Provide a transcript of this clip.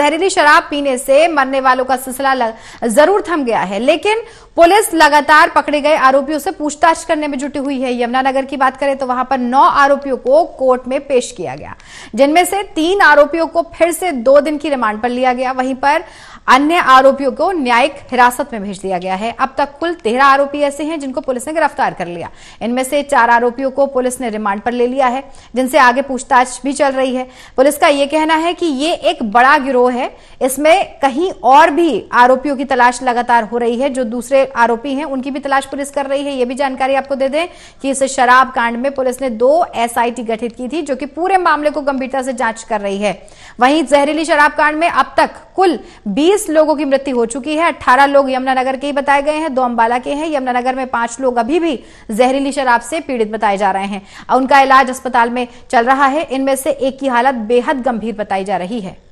जहरीली शराब पीने से मरने वालों का सिलसिला जरूर थम गया है लेकिन पुलिस लगातार पकड़े गए आरोपियों से पूछताछ करने में जुटी हुई है यमुनानगर की बात करें तो वहां पर नौ आरोपियों को कोर्ट में पेश किया गया जिनमें से तीन आरोपियों को फिर से दो दिन की रिमांड पर लिया गया वहीं पर अन्य आरोपियों को न्यायिक हिरासत में भेज दिया गया है अब तक कुल तेरह आरोपी ऐसे हैं जिनको पुलिस ने गिरफ्तार कर लिया इनमें से चार आरोपियों को पुलिस ने रिमांड पर ले लिया है जिनसे आगे पूछताछ भी चल रही है पुलिस का यह कहना है कि ये एक बड़ा गिरोह है इसमें कहीं और भी आरोपियों की तलाश लगातार हो रही है जो दूसरे आरोपी हैं उनकी भी तलाश पुलिस कर रही है यह भी जानकारी आपको दे दें कि इस शराब कांड में पुलिस ने दो एस गठित की थी जो कि पूरे मामले को गंभीरता से जांच कर रही है वहीं जहरीली शराब कांड में अब तक कुल 20 लोगों की मृत्यु हो चुकी है 18 लोग यमुनानगर के ही बताए गए हैं दो अंबाला के हैं यमुनानगर में पांच लोग अभी भी जहरीली शराब से पीड़ित बताए जा रहे हैं उनका इलाज अस्पताल में चल रहा है इनमें से एक की हालत बेहद गंभीर बताई जा रही है